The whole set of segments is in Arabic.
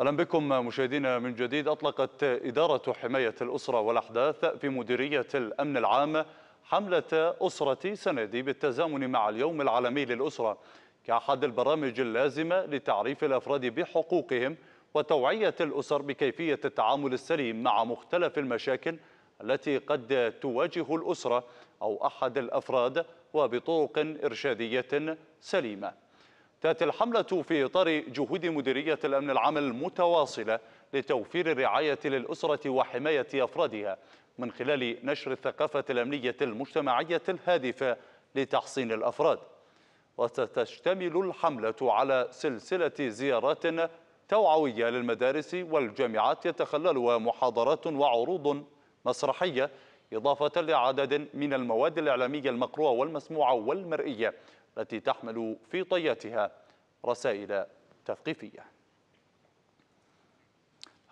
اهلا بكم مشاهدينا من جديد اطلقت اداره حمايه الاسره والاحداث في مديريه الامن العام حمله اسرتي سندي بالتزامن مع اليوم العالمي للاسره كاحد البرامج اللازمه لتعريف الافراد بحقوقهم وتوعيه الاسر بكيفيه التعامل السليم مع مختلف المشاكل التي قد تواجه الاسره او احد الافراد وبطرق ارشاديه سليمه تأتي الحملة في إطار جهود مديرية الأمن العام المتواصلة لتوفير الرعاية للأسرة وحماية أفرادها من خلال نشر الثقافة الأمنية المجتمعية الهادفة لتحصين الأفراد وستشتمل الحملة على سلسلة زيارات توعوية للمدارس والجامعات يتخللها محاضرات وعروض مسرحية إضافة لعدد من المواد الإعلامية المقروءة والمسموعة والمرئية التي تحمل في طياتها رسائل تثقيفية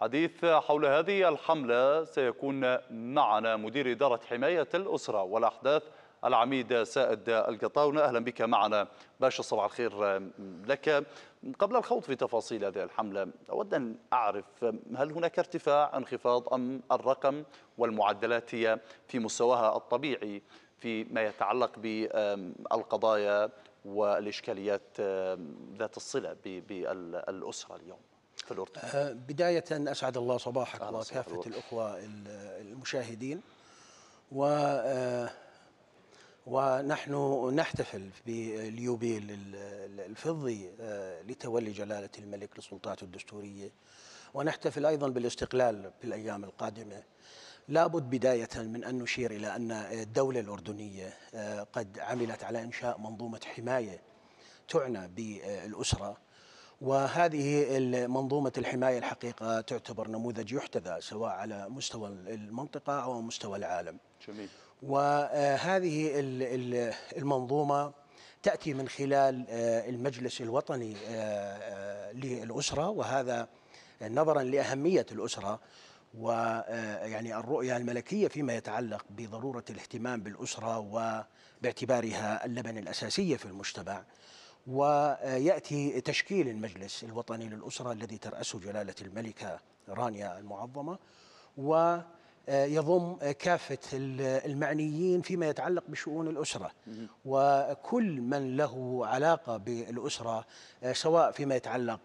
حديث حول هذه الحملة سيكون معنا مدير إدارة حماية الأسرة والأحداث العميد سائد القطاونة أهلا بك معنا باشا صباح الخير لك قبل الخوض في تفاصيل هذه الحملة أود أن أعرف هل هناك ارتفاع انخفاض أم الرقم والمعدلات هي في مستواها الطبيعي فيما يتعلق بالقضايا والإشكاليات آه، ذات الصلة بالأسرة اليوم في الأردن آه، بداية أسعد الله صباحك وكافة الأخوة المشاهدين و آه، ونحن نحتفل باليوبيل الفضي لتولي جلالة الملك للسلطات الدستورية ونحتفل أيضا بالاستقلال في الأيام القادمة لابد بداية من أن نشير إلى أن الدولة الأردنية آه، قد عملت على إنشاء منظومة حماية تعنى بالأسرة وهذه منظومة الحماية الحقيقة تعتبر نموذج يحتذى سواء على مستوى المنطقة أو مستوى العالم جميل. وهذه آه، المنظومة تأتي من خلال آه، المجلس الوطني للأسرة وهذا نظرا لأهمية الأسرة ويعني آه، الرؤية الملكية فيما يتعلق بضرورة الاهتمام بالأسرة وباعتبارها اللبن الأساسية في المجتمع ويأتي تشكيل المجلس الوطني للأسرة الذي ترأسه جلالة الملكة رانيا المعظمة و آه، يضم آه، كافة المعنيين فيما يتعلق بشؤون الأسرة وكل من له علاقة بالأسرة آه، سواء فيما يتعلق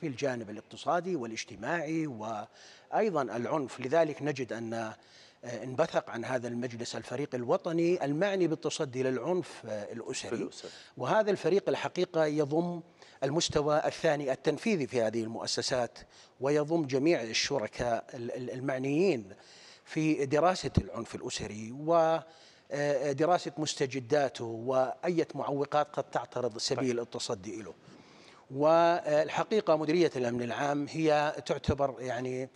في الجانب الاقتصادي والاجتماعي وأيضا العنف لذلك نجد أن انبثق عن هذا المجلس الفريق الوطني المعني بالتصدي للعنف الأسري الأسر. وهذا الفريق الحقيقة يضم المستوى الثاني التنفيذي في هذه المؤسسات ويضم جميع الشركاء المعنيين في دراسة العنف الأسري ودراسة آه، آه، مستجداته وأية معوقات قد تعترض سبيل طيب. التصدي له والحقيقة آه، مديرية الأمن العام هي تعتبر يعني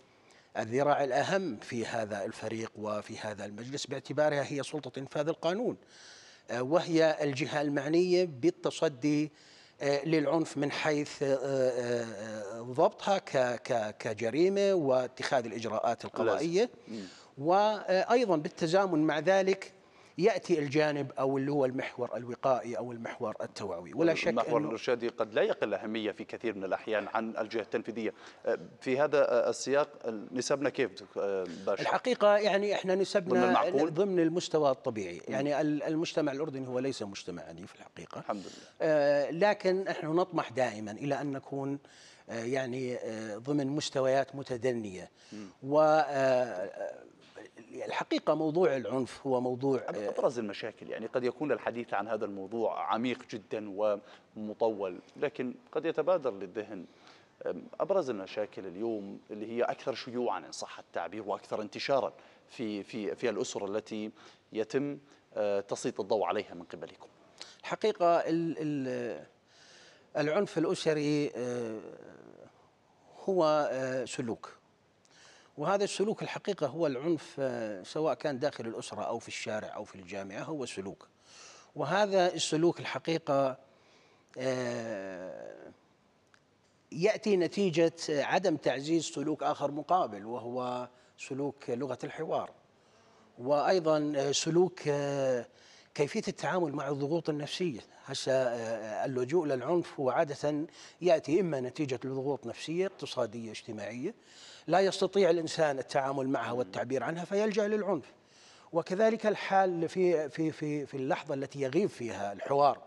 الذراع الأهم في هذا الفريق وفي هذا المجلس باعتبارها هي سلطة إنفاذ القانون وهي الجهة المعنية بالتصدي للعنف من حيث ضبطها كجريمة واتخاذ الإجراءات القضائية وايضا بالتزامن مع ذلك ياتي الجانب او اللي هو المحور الوقائي او المحور التوعوي ولا شك المحور الارشادي قد لا يقل اهميه في كثير من الاحيان عن الجهه التنفيذيه في هذا السياق نسبنا كيف باشا الحقيقه يعني احنا نسبنا ضمن, ضمن المستوى الطبيعي يعني المجتمع الاردني هو ليس مجتمع في الحقيقه الحمد لله آه، لكن نحن نطمح دائما الى ان نكون آه، يعني آه، ضمن مستويات متدنيه و الحقيقة موضوع العنف هو موضوع أبرز آه، المشاكل يعني قد يكون الحديث عن هذا الموضوع عميق جدا ومطول لكن قد يتبادر للذهن أبرز المشاكل اليوم اللي هي أكثر شيوعا إن صح التعبير وأكثر انتشارا في في في الأسر التي يتم آه، تسليط الضوء عليها من قبلكم. الحقيقة العنف الأسري آه، هو سلوك وهذا السلوك الحقيقة هو العنف آه، سواء كان داخل الأسرة أو في الشارع أو في الجامعة هو سلوك وهذا السلوك الحقيقة آه، يأتي نتيجة آه، عدم تعزيز سلوك آخر مقابل وهو سلوك لغة الحوار وأيضا سلوك كيفيه التعامل مع الضغوط النفسيه هسه آه، آه، اللجوء للعنف هو عاده ياتي اما نتيجه لضغوط نفسيه اقتصاديه اجتماعيه لا يستطيع الانسان التعامل معها والتعبير عنها فيلجا للعنف وكذلك الحال في في في في اللحظه التي يغيب فيها الحوار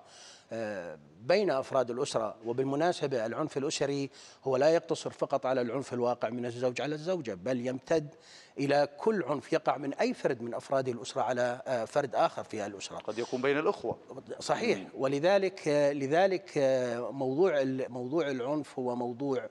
بين افراد الاسره وبالمناسبه العنف الاسري هو لا يقتصر فقط على العنف الواقع من الزوج على الزوجه بل يمتد الى كل عنف يقع من اي فرد من افراد الاسره على آه، فرد اخر في الاسره قد يكون بين الاخوه صحيح ولذلك آه، لذلك آه، موضوع موضوع العنف هو موضوع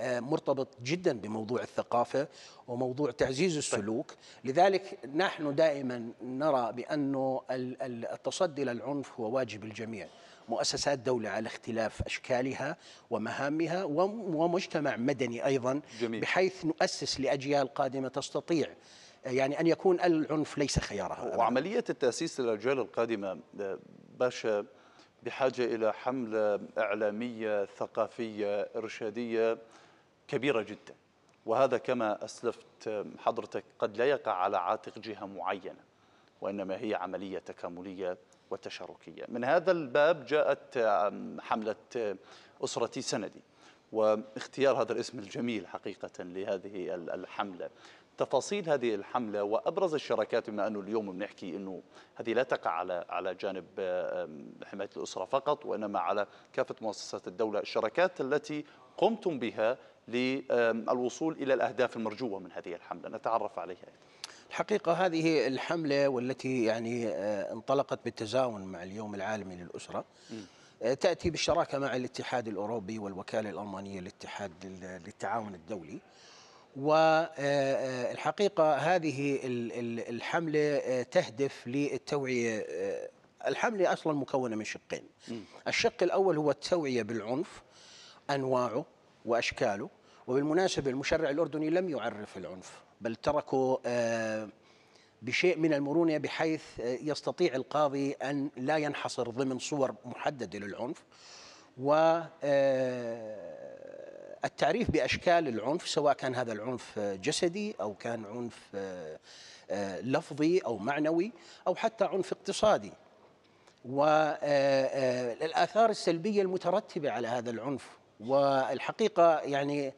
مرتبط جدا بموضوع الثقافة وموضوع تعزيز طيب. السلوك لذلك نحن دائما نرى بأن التصدي للعنف هو واجب الجميع مؤسسات دولة على اختلاف أشكالها ومهامها ومجتمع مدني أيضا جميل. بحيث نؤسس لأجيال قادمة تستطيع يعني أن يكون العنف ليس خيارها وعملية التأسيس للأجيال القادمة آه، باشا بحاجة إلى حملة إعلامية ثقافية إرشادية كبيرة جدا وهذا كما أسلفت آه، حضرتك قد لا يقع على عاتق جهة معينة وإنما هي عملية تكاملية وتشاركية من هذا الباب جاءت حملة آه، أسرتي سندي واختيار هذا الاسم الجميل حقيقة لهذه الحملة تفاصيل هذه الحملة وأبرز الشراكات بما أنه اليوم بنحكي أنه هذه لا تقع على على جانب حماية الأسرة فقط وإنما على كافة مؤسسات الدولة الشراكات التي قمتم بها للوصول إلى الأهداف المرجوة من هذه الحملة نتعرف عليها أيضا الحقيقة هذه الحملة والتي يعني آه، انطلقت بالتزاون مع اليوم العالمي للأسرة آه، تأتي بالشراكة مع الاتحاد الأوروبي والوكالة الألمانية للاتحاد للتعاون الدولي والحقيقة آه، هذه الحملة تهدف للتوعية الحملة أصلا مكونة من شقين الشق الأول هو التوعية بالعنف أنواعه وأشكاله وبالمناسبة المشرع الأردني لم يعرف العنف بل تركه آه، بشيء من المرونة بحيث آه، يستطيع القاضي أن لا ينحصر ضمن صور محددة للعنف و آه، التعريف باشكال العنف سواء كان هذا العنف جسدي او كان عنف لفظي او معنوي او حتى عنف اقتصادي والاثار السلبيه المترتبه على هذا العنف والحقيقة يعني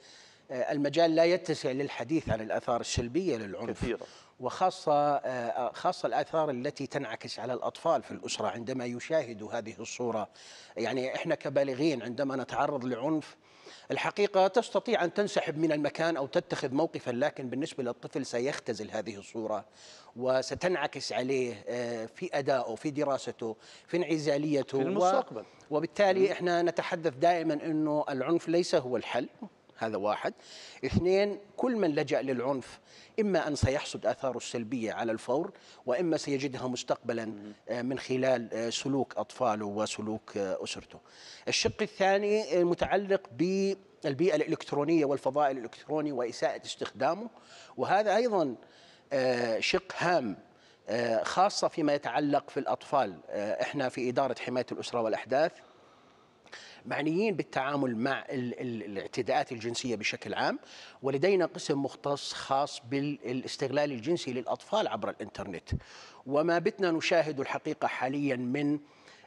آه، المجال لا يتسع للحديث عن الآثار السلبية للعنف كثيرة وخاصة آه، آه، خاصة الآثار التي تنعكس على الأطفال في الأسرة عندما يشاهدوا هذه الصورة يعني إحنا كبالغين عندما نتعرض لعنف الحقيقة تستطيع أن تنسحب من المكان أو تتخذ موقفا لكن بالنسبة للطفل سيختزل هذه الصورة وستنعكس عليه آه، في أدائه في دراسته في انعزاليته في المستقبل وبالتالي احنا نتحدث دائما أنه العنف ليس هو الحل هذا واحد اثنين كل من لجأ للعنف إما أن سيحصد آثاره السلبية على الفور وإما سيجدها مستقبلا آه، من خلال آه، سلوك أطفاله وسلوك آه، أسرته الشق الثاني المتعلق بالبيئة الإلكترونية والفضاء الإلكتروني وإساءة استخدامه وهذا أيضا شق هام خاصة فيما يتعلق في الأطفال احنا في إدارة حماية الأسرة والأحداث معنيين بالتعامل مع الاعتداءات الجنسيه بشكل عام ولدينا قسم مختص خاص بالاستغلال الجنسي للاطفال عبر الانترنت وما بتنا نشاهد الحقيقه حاليا من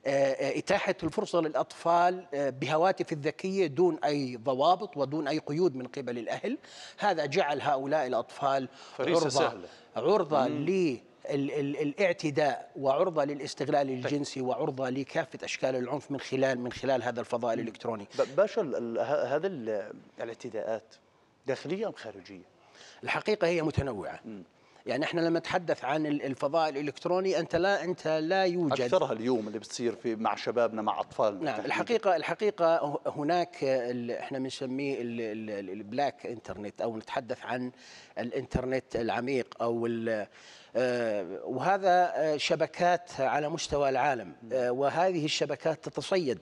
آه، آه، إتاحة الفرصة للأطفال آه، بهواتف الذكية دون أي ضوابط ودون أي قيود من قبل الأهل هذا جعل هؤلاء الأطفال عرضة, سهلة. عرضة لي ال ال الاعتداء وعرضه للاستغلال طيب. الجنسي وعرضه لكافه اشكال العنف من خلال من خلال هذا الفضاء الالكتروني باشا هذا الاعتداءات داخليه ام خارجيه؟ الحقيقه هي متنوعه يعني احنا لما نتحدث عن الفضاء الالكتروني انت لا انت لا يوجد اكثرها اليوم اللي بتصير في مع شبابنا مع اطفالنا نعم الحقيقه الحقيقه هناك احنا بنسميه البلاك انترنت او نتحدث عن الانترنت العميق او آه، وهذا آه، شبكات على مستوى العالم آه، وهذه الشبكات تتصيد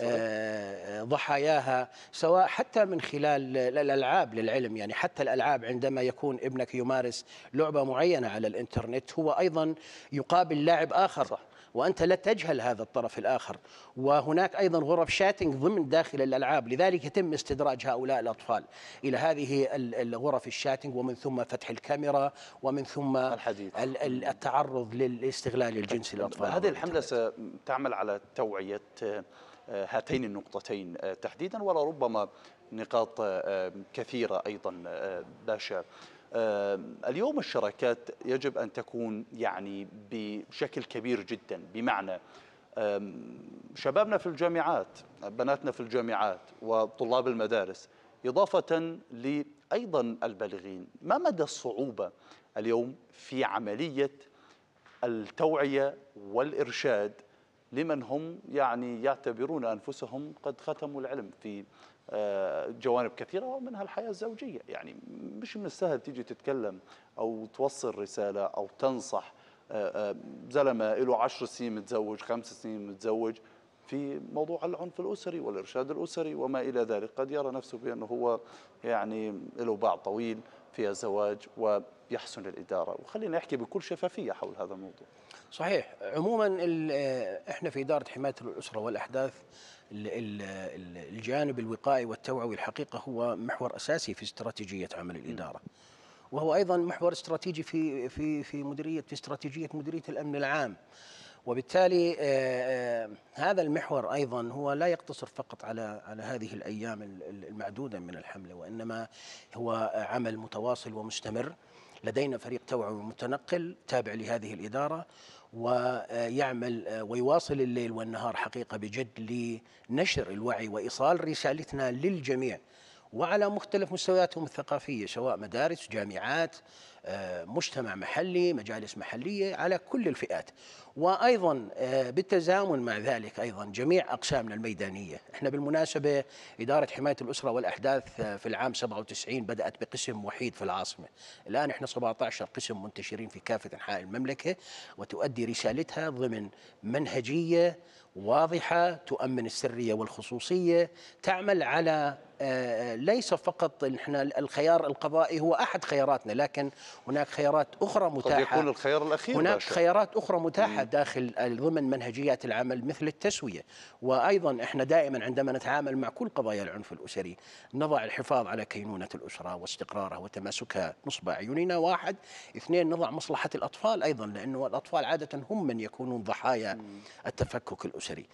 آه، ضحاياها سواء حتى من خلال الالعاب للعلم يعني حتى الالعاب عندما يكون ابنك يمارس لعبه معينه على الانترنت هو ايضا يقابل لاعب اخر صح. وانت لا تجهل هذا الطرف الاخر وهناك ايضا غرف شاتنج ضمن داخل الالعاب لذلك يتم استدراج هؤلاء الاطفال الى هذه الغرف الشاتنج ومن ثم فتح الكاميرا ومن ثم الحديث. التعرض للاستغلال الجنسي للاطفال هذه الحمله ستعمل على توعيه هاتين النقطتين آه، تحديدا ولربما نقاط آه، كثيرة أيضا آه، باشا اليوم الشراكات يجب أن تكون يعني بشكل كبير جدا بمعنى شبابنا في الجامعات بناتنا في الجامعات وطلاب المدارس إضافة لأيضا البالغين ما مدى الصعوبة اليوم في عملية التوعية والإرشاد لمن هم يعني يعتبرون أنفسهم قد ختموا العلم في آه، جوانب كثيرة ومنها الحياة الزوجية يعني مش من السهل تيجي تتكلم أو توصل رسالة أو تنصح آه، آه، زلمة له عشر سنين متزوج خمس سنين متزوج في موضوع العنف الأسري والإرشاد الأسري وما إلى ذلك قد يرى نفسه بأنه هو يعني له باع طويل في الزواج ويحسن الإدارة وخلينا نحكي بكل شفافية حول هذا الموضوع صحيح عموما آه، احنا في اداره حمايه الاسره والاحداث الجانب الوقائي والتوعوي الحقيقه هو محور اساسي في استراتيجيه عمل الاداره وهو ايضا محور استراتيجي في في في مديريه في استراتيجيه مديريه الامن العام وبالتالي آه، آه، هذا المحور ايضا هو لا يقتصر فقط على على هذه الايام المعدوده من الحمله وانما هو عمل متواصل ومستمر لدينا فريق توعوي متنقل تابع لهذه الاداره ويعمل ويواصل الليل والنهار حقيقة بجد لنشر الوعي وإيصال رسالتنا للجميع وعلى مختلف مستوياتهم الثقافيه سواء مدارس جامعات آه، مجتمع محلي مجالس محليه على كل الفئات وايضا آه، بالتزامن مع ذلك ايضا جميع اقسامنا الميدانيه احنا بالمناسبه اداره حمايه الاسره والاحداث آه، في العام 97 بدات بقسم وحيد في العاصمه الان احنا 17 قسم منتشرين في كافه انحاء المملكه وتؤدي رسالتها ضمن منهجيه واضحه تؤمن السريه والخصوصيه تعمل على ليس فقط احنا الخيار القضائي هو احد خياراتنا لكن هناك خيارات اخرى متاحه قد يكون الخيار الاخير هناك باشا. خيارات اخرى متاحه مم. داخل ضمن منهجيات العمل مثل التسويه وايضا احنا دائما عندما نتعامل مع كل قضايا العنف الاسري نضع الحفاظ على كينونه الاسره واستقرارها وتماسكها نصب اعيننا واحد اثنين نضع مصلحه الاطفال ايضا لانه الاطفال عاده هم من يكونون ضحايا التفكك الاسري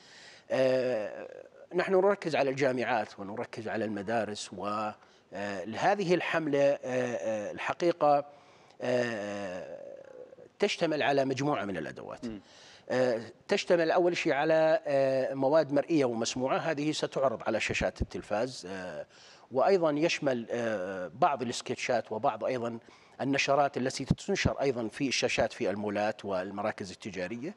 آه نحن نركز على الجامعات ونركز على المدارس وهذه آه، الحملة آه، آه، الحقيقة تشتمل على مجموعة من الأدوات تشتمل أول شيء على مواد مرئية ومسموعة هذه ستعرض على شاشات التلفاز وأيضا يشمل بعض الاسكتشات وبعض أيضا النشرات التي تنشر أيضا في الشاشات في المولات والمراكز التجارية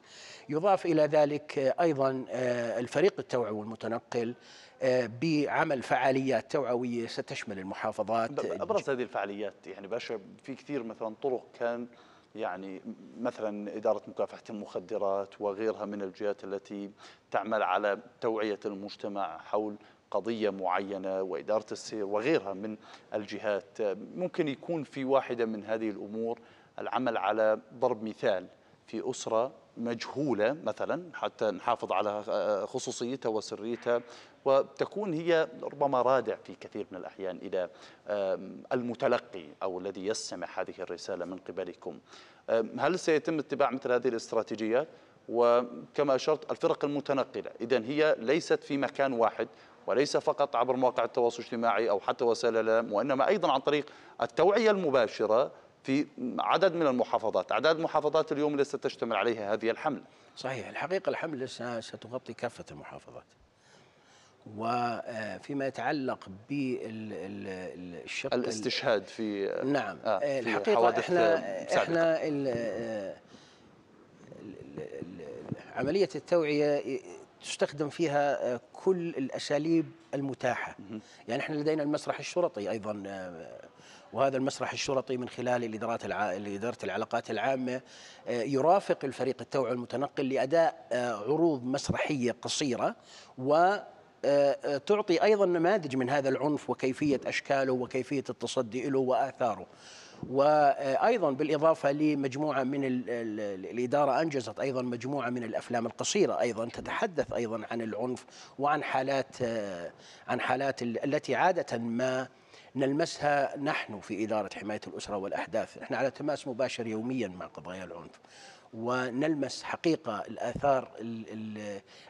يضاف إلى ذلك آه، أيضا آه، الفريق التوعوي المتنقل آه، بعمل فعاليات توعوية ستشمل المحافظات أبرز هذه الفعاليات يعني باشا في كثير مثلا طرق كان يعني مثلا إدارة مكافحة المخدرات وغيرها من الجهات التي تعمل على توعية المجتمع حول قضية معينة وإدارة السير وغيرها من الجهات ممكن يكون في واحدة من هذه الأمور العمل على ضرب مثال في أسرة مجهولة مثلا حتى نحافظ على خصوصيتها وسريتها وتكون هي ربما رادع في كثير من الأحيان إلى المتلقي أو الذي يستمع هذه الرسالة من قبلكم هل سيتم اتباع مثل هذه الاستراتيجيات؟ وكما أشرت الفرق المتنقلة إذا هي ليست في مكان واحد وليس فقط عبر مواقع التواصل الاجتماعي أو حتى وسائل الإعلام وإنما أيضا عن طريق التوعية المباشرة في عدد من المحافظات أعداد المحافظات اليوم لسه تشتمل عليها هذه الحملة صحيح الحقيقة الحملة ستغطي كافة المحافظات وفيما آه، يتعلق بالشق الاستشهاد في آه، نعم آه،, آه في الحقيقه احنا سابقة. احنا عمليه التوعيه تستخدم فيها آه، كل الاساليب المتاحه يعني احنا لدينا المسرح الشرطي ايضا آه، وهذا المسرح الشرطي من خلال الادارات الع... اداره العلاقات العامه آه، يرافق الفريق التوعي المتنقل لاداء عروض مسرحيه قصيره و آه، آه، تعطي ايضا نماذج من هذا العنف وكيفيه اشكاله وكيفيه التصدي له واثاره. وايضا بالاضافه لمجموعه من الاداره انجزت ايضا مجموعه من الافلام القصيره ايضا تتحدث ايضا عن العنف وعن حالات آه، عن حالات التي عاده ما نلمسها نحن في اداره حمايه الاسره والاحداث، نحن على تماس مباشر يوميا مع قضايا العنف. ونلمس حقيقة الآثار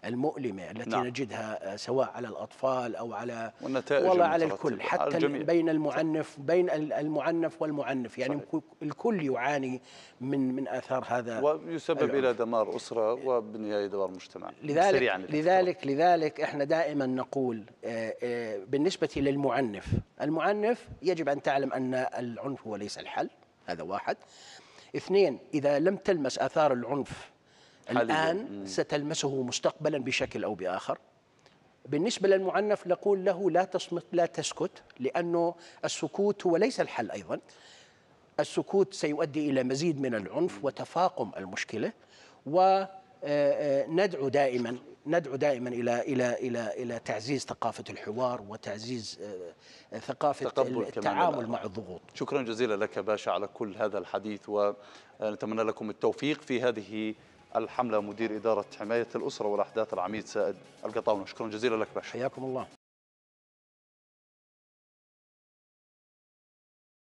المؤلمة التي نعم. نجدها آه، سواء على الأطفال أو على والنتائج على الكل حتى الجميع. بين المعنف بين المعنف والمعنف يعني صحيح. الكل يعاني من من آثار هذا ويسبب إلى دمار أسرة وبالنهاية دمار مجتمع لذلك لذلك لذلك احنا دائما نقول آه، آه، بالنسبة للمعنف المعنف يجب أن تعلم أن العنف هو ليس الحل هذا واحد اثنين إذا لم تلمس آثار العنف الآن ستلمسه مستقبلا بشكل أو بآخر بالنسبة للمعنف نقول له لا تصمت لا تسكت لأنه السكوت هو ليس الحل أيضا السكوت سيؤدي إلى مزيد من العنف وتفاقم المشكلة و آه، آه، ندعو دائما ندعو دائما الى الى الى الى تعزيز ثقافه الحوار وتعزيز آه، ثقافه التعامل مع الضغوط. شكرا جزيلا لك باشا على كل هذا الحديث ونتمنى لكم التوفيق في هذه الحمله مدير اداره حمايه الاسره والاحداث العميد سائد القطاونه، شكرا جزيلا لك باشا. حياكم الله.